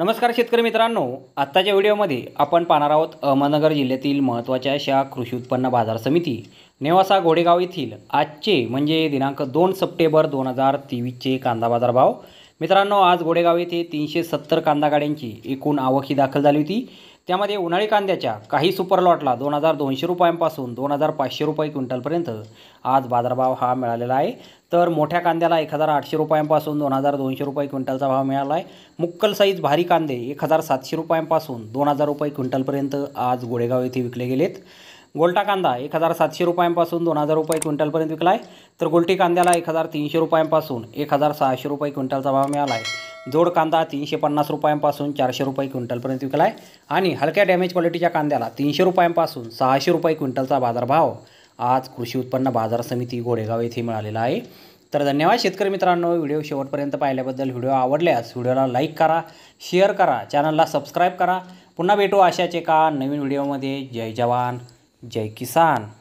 नमस्कार शेतकरी मित्रांनो आत्ताच्या व्हिडिओमध्ये आपण पाहणार आहोत अहमदनगर जिल्ह्यातील महत्त्वाच्या अशा कृषी उत्पन्न बाजार समिती नेवासा घोडेगाव येथील आजचे म्हणजे दिनांक दोन सप्टेंबर दोन हजार तेवीसचे कांदा बाजार भाव मित्रांनो आज गोडेगाव येथे तीनशे सत्तर कांदा गाड्यांची एकूण आवक ही दाखल झाली होती त्यामध्ये उन्हाळी कांद्याच्या काही सुपर लॉटला दोन हजार दोनशे रुपयांपासून दोन हजार पाचशे रुपये क्विंटलपर्यंत आज बाजारभाव हा मिळालेला आहे तर मोठ्या कांद्याला एक हजार आठशे रुपयांपासून दोन हजार दोनशे रुपये क्विंटलचा भाव मिळाला आहे मुक्कल साईज भारी कांदे एक हजार सातशे रुपयांपासून दोन हजार रुपये क्विंटलपर्यंत आज गोडेगाव येथे विकले गेलेत गोलटा कांदा एक हजार सातशे रुपयांपासून दोन हजार रुपये क्विंटलपर्यंत विकला आहे तर गोलटी कांद्याला एक हजार तीनशे रुपयांपासून एक हजार सहाशे रुपये क्विंटलचा भाव मिळाला आहे जोड कांदा तीनशे पन्नास रुपयांपासून चारशे रुपये क्विंटलपर्यंत विकला आहे आणि हलक्या डॅमेज क्वालिटीच्या कांद्याला तीनशे रुपयांपासून सहाशे रुपये क्विंटलचा बाजारभाव आज कृषी उत्पन्न बाजार समिती गोरेगाव येथे मिळालेला आहे तर धन्यवाद शेतकरी मित्रांनो व्हिडिओ शेवटपर्यंत पाहिल्याबद्दल व्हिडिओ आवडल्यास व्हिडिओला लाईक करा शेअर करा चॅनलला सबस्क्राईब करा पुन्हा भेटू अशाच एका नवीन व्हिडिओमध्ये जय जवान जय किसान